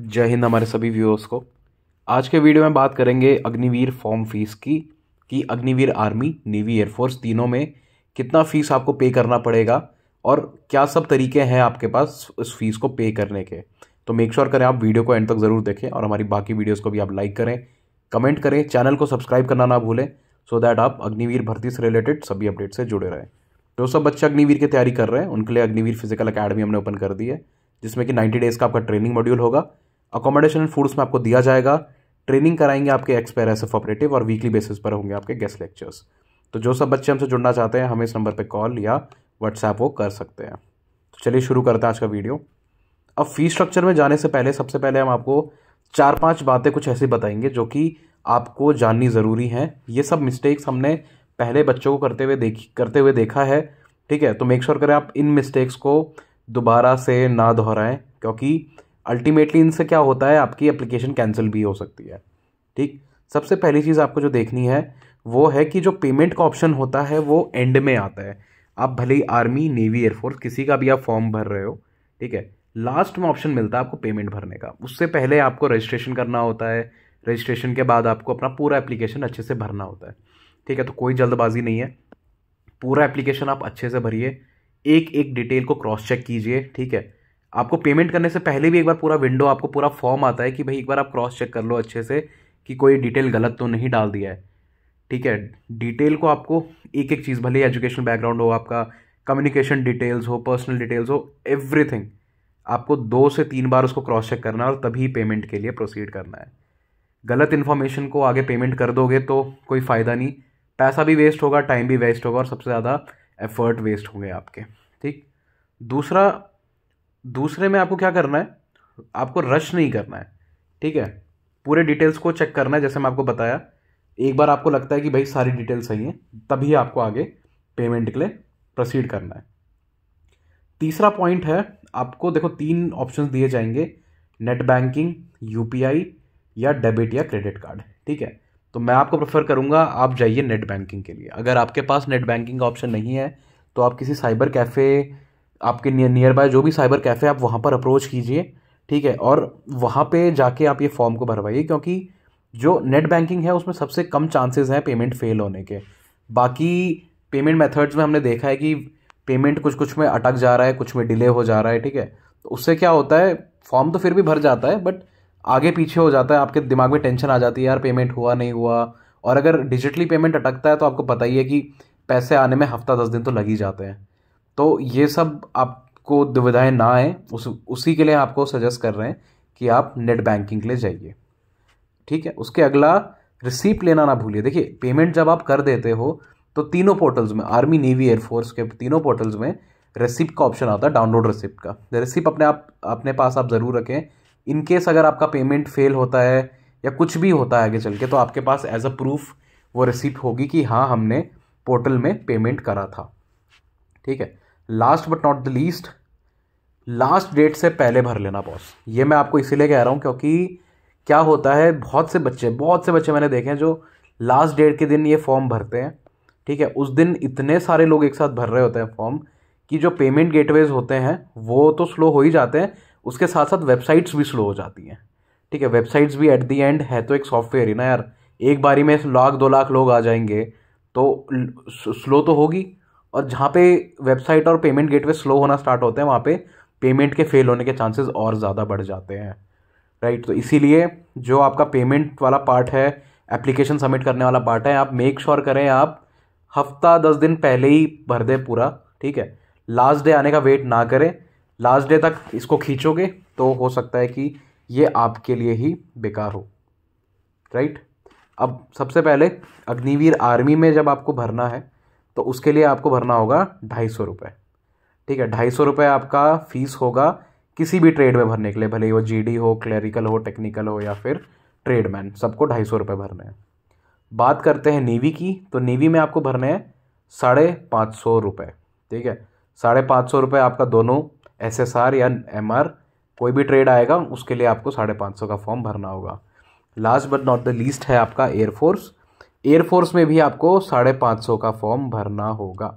जय हिंद हमारे सभी व्यूअर्स को आज के वीडियो में बात करेंगे अग्निवीर फॉर्म फीस की कि अग्निवीर आर्मी नेवी एयरफोर्स तीनों में कितना फीस आपको पे करना पड़ेगा और क्या सब तरीके हैं आपके पास उस फीस को पे करने के तो मेक श्योर sure करें आप वीडियो को एंड तक ज़रूर देखें और हमारी बाकी वीडियोज़ को भी आप लाइक करें कमेंट करें चैनल को सब्सक्राइब करना ना भूलें सो दैट आप अग्निवीर भर्ती से रिलेटेड सभी अपडेट से जुड़े रहें जो तो सब बच्चे अग्निवीर की तैयारी कर रहे हैं उनके लिए अग्निवीर फिजिकल अकेडमी हमने ओपन कर दी है जिसमें कि 90 डेज़ का आपका ट्रेनिंग मॉड्यूल होगा अकोमोडेशन एंड फूड्स में आपको दिया जाएगा ट्रेनिंग कराएंगे आपके एक्सपायर एस एफ ऑपरेटिव और वीकली बेसिस पर होंगे आपके गेस्ट लेक्चर्स तो जो सब बच्चे हमसे जुड़ना चाहते हैं हमें इस नंबर पर कॉल या व्हाट्सएप वो कर सकते हैं तो चलिए शुरू करते हैं आज का वीडियो अब फी स्ट्रक्चर में जाने से पहले सबसे पहले हम आपको चार पांच बातें कुछ ऐसी बताएंगे जो कि आपको जाननी ज़रूरी हैं ये सब मिस्टेक्स हमने पहले बच्चों को करते हुए देखी करते हुए देखा है ठीक है तो मेक श्योर sure करें आप इन मिस्टेक्स को दोबारा से ना दोहराएं क्योंकि अल्टीमेटली इनसे क्या होता है आपकी एप्लीकेशन कैंसिल भी हो सकती है ठीक सबसे पहली चीज़ आपको जो देखनी है वो है कि जो पेमेंट का ऑप्शन होता है वो एंड में आता है आप भले ही आर्मी नेवी एयरफोर्स किसी का भी आप फॉर्म भर रहे हो ठीक है लास्ट में ऑप्शन मिलता है आपको पेमेंट भरने का उससे पहले आपको रजिस्ट्रेशन करना होता है रजिस्ट्रेशन के बाद आपको अपना पूरा एप्लीकेशन अच्छे से भरना होता है ठीक है तो कोई जल्दबाजी नहीं है पूरा एप्लीकेशन आप अच्छे से भरिए एक एक डिटेल को क्रॉस चेक कीजिए ठीक है आपको पेमेंट करने से पहले भी एक बार पूरा विंडो आपको पूरा फॉर्म आता है कि भाई एक बार आप क्रॉस चेक कर लो अच्छे से कि कोई डिटेल गलत तो नहीं डाल दिया है ठीक है डिटेल को आपको एक एक चीज़ भले एजुकेशन बैकग्राउंड हो आपका कम्युनिकेशन डिटेल्स हो पर्सनल डिटेल्स हो एवरीथिंग आपको दो से तीन बार उसको क्रॉस चेक करना है और तभी पेमेंट के लिए प्रोसीड करना है गलत इन्फॉर्मेशन को आगे पेमेंट कर दोगे तो कोई फ़ायदा नहीं पैसा भी वेस्ट होगा टाइम भी वेस्ट होगा और सबसे ज़्यादा एफर्ट वेस्ट होंगे आपके ठीक दूसरा दूसरे में आपको क्या करना है आपको रश नहीं करना है ठीक है पूरे डिटेल्स को चेक करना है जैसे मैं आपको बताया एक बार आपको लगता है कि भाई सारी डिटेल्स सही हैं तभी आपको आगे पेमेंट के लिए प्रोसीड करना है तीसरा पॉइंट है आपको देखो तीन ऑप्शन दिए जाएंगे नेट बैंकिंग यू या डेबिट या क्रेडिट कार्ड ठीक है तो मैं आपको प्रेफर करूँगा आप जाइए नेट बैंकिंग के लिए अगर आपके पास नेट बैंकिंग का ऑप्शन नहीं है तो आप किसी साइबर कैफ़े आपके नियर नियर बाय जो भी साइबर कैफ़े आप वहाँ पर अप्रोच कीजिए ठीक है और वहाँ पे जाके आप ये फॉर्म को भरवाइए क्योंकि जो नेट बैंकिंग है उसमें सबसे कम चांसेस हैं पेमेंट फेल होने के बाकी पेमेंट मेथड्स में हमने देखा है कि पेमेंट कुछ कुछ में अटक जा रहा है कुछ में डिले हो जा रहा है ठीक है तो उससे क्या होता है फॉर्म तो फिर भी भर जाता है बट आगे पीछे हो जाता है आपके दिमाग में टेंशन आ जाती है यार पेमेंट हुआ नहीं हुआ और अगर डिजिटली पेमेंट अटकता है तो आपको पता ही है कि पैसे आने में हफ्ता दस दिन तो लग ही जाते हैं तो ये सब आपको दुविधाएं ना आए उस उसी के लिए आपको सजेस्ट कर रहे हैं कि आप नेट बैंकिंग के लिए जाइए ठीक है उसके अगला रिसीप्ट लेना ना भूलिए देखिए पेमेंट जब आप कर देते हो तो तीनों पोर्टल्स में आर्मी नेवी एयरफोर्स के तीनों पोर्टल्स में रिसिप्ट का ऑप्शन आता है डाउनलोड रिसिप्ट का रिसिप्ट अपने आप अपने पास आप ज़रूर रखें इनकेस अगर आपका पेमेंट फेल होता है या कुछ भी होता है आगे चल के तो आपके पास एज अ प्रूफ वो रिसिप्ट होगी कि हाँ हमने पोर्टल में पेमेंट करा था ठीक है last but not the least last date से पहले भर लेना बॉस ये मैं आपको इसीलिए कह रहा हूँ क्योंकि क्या होता है बहुत से बच्चे बहुत से बच्चे मैंने देखे हैं जो लास्ट डेट के दिन ये फॉर्म भरते हैं ठीक है उस दिन इतने सारे लोग एक साथ भर रहे होते हैं फॉर्म कि जो पेमेंट गेटवेज होते हैं वो तो स्लो हो ही जाते हैं उसके साथ साथ वेबसाइट्स भी स्लो हो जाती हैं ठीक है वेबसाइट्स भी एट दी एंड है तो एक सॉफ्टवेयर ही ना यार एक बारी में लाख दो लाख लोग आ जाएंगे तो स्लो तो होगी और जहाँ पे वेबसाइट और पेमेंट गेटवे स्लो होना स्टार्ट होते हैं वहाँ पे पेमेंट के फेल होने के चांसेस और ज़्यादा बढ़ जाते हैं राइट तो इसीलिए जो आपका पेमेंट वाला पार्ट है एप्लीकेशन सबमिट करने वाला पार्ट है आप मेक श्योर sure करें आप हफ्ता दस दिन पहले ही भर दें पूरा ठीक है लास्ट डे आने का वेट ना करें लास्ट डे तक इसको खींचोगे तो हो सकता है कि ये आपके लिए ही बेकार हो राइट अब सबसे पहले अग्निवीर आर्मी में जब आपको भरना है तो उसके लिए आपको भरना होगा ढाई सौ रुपये ठीक है ढाई सौ रुपये आपका फ़ीस होगा किसी भी ट्रेड में भरने के लिए भले ही वो जीडी हो क्लरिकल हो टेक्निकल हो या फिर ट्रेडमैन सबको ढाई सौ रुपये भरने हैं बात करते हैं नेवी की तो नेवी में आपको भरने हैं साढ़े पाँच सौ रुपये ठीक है साढ़े पाँच सौ रुपये आपका दोनों एस एस आर या एम आर कोई भी ट्रेड आएगा उसके लिए आपको साढ़े पाँच सौ का फॉर्म भरना होगा last but not the least है आपका एयरफोर्स एयरफोर्स में भी आपको साढ़े पाँच सौ का फॉर्म भरना होगा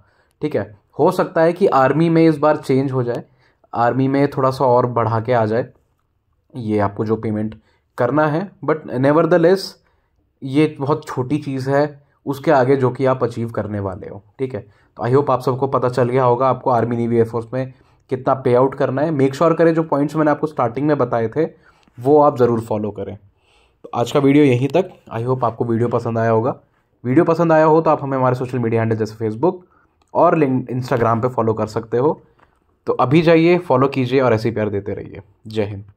ठीक है हो सकता है कि आर्मी में इस बार चेंज हो जाए आर्मी में थोड़ा सा और बढ़ा के आ जाए ये आपको जो पेमेंट करना है बट नेवर द लेस ये बहुत छोटी चीज़ है उसके आगे जो कि आप अचीव करने वाले हो ठीक है तो आई होप आप सबको पता चल गया होगा आपको आर्मी नेवी एयरफोर्स में कितना पे आउट करना है मेक श्योर sure करें जो पॉइंट्स मैंने आपको स्टार्टिंग में बताए थे वो आप ज़रूर फॉलो करें तो आज का वीडियो यहीं तक आई होप आपको वीडियो पसंद आया होगा वीडियो पसंद आया हो तो आप हमें हमारे सोशल मीडिया हैंडल जैसे फेसबुक और लिंक इंस्टाग्राम पर फॉलो कर सकते हो तो अभी जाइए फॉलो कीजिए और ऐसे प्यार देते रहिए जय हिंद